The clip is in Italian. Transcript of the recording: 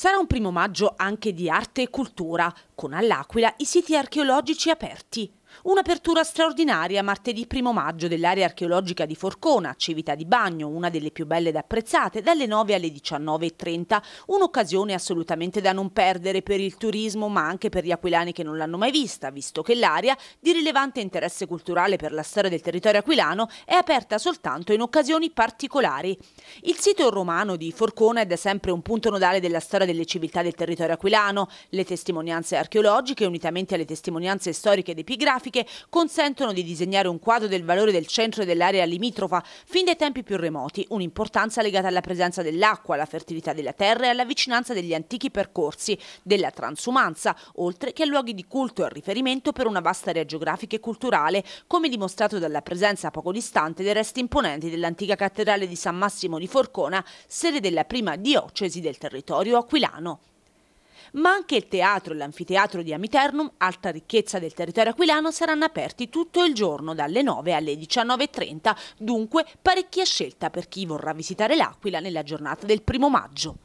Sarà un primo maggio anche di arte e cultura, con all'Aquila i siti archeologici aperti. Un'apertura straordinaria martedì 1 maggio dell'area archeologica di Forcona, Civita di Bagno, una delle più belle ed apprezzate, dalle 9 alle 19.30. Un'occasione assolutamente da non perdere per il turismo, ma anche per gli aquilani che non l'hanno mai vista, visto che l'area, di rilevante interesse culturale per la storia del territorio aquilano, è aperta soltanto in occasioni particolari. Il sito romano di Forcona è da sempre un punto nodale della storia delle civiltà del territorio aquilano. Le testimonianze archeologiche, unitamente alle testimonianze storiche ed epigrafiche, geografiche consentono di disegnare un quadro del valore del centro e dell'area limitrofa fin dai tempi più remoti, un'importanza legata alla presenza dell'acqua, alla fertilità della terra e alla vicinanza degli antichi percorsi, della transumanza, oltre che a luoghi di culto e riferimento per una vasta area geografica e culturale, come dimostrato dalla presenza poco distante dei resti imponenti dell'antica cattedrale di San Massimo di Forcona, sede della prima diocesi del territorio aquilano. Ma anche il teatro e l'anfiteatro di Amiternum, alta ricchezza del territorio aquilano, saranno aperti tutto il giorno dalle 9 alle 19.30, dunque parecchia scelta per chi vorrà visitare l'Aquila nella giornata del primo maggio.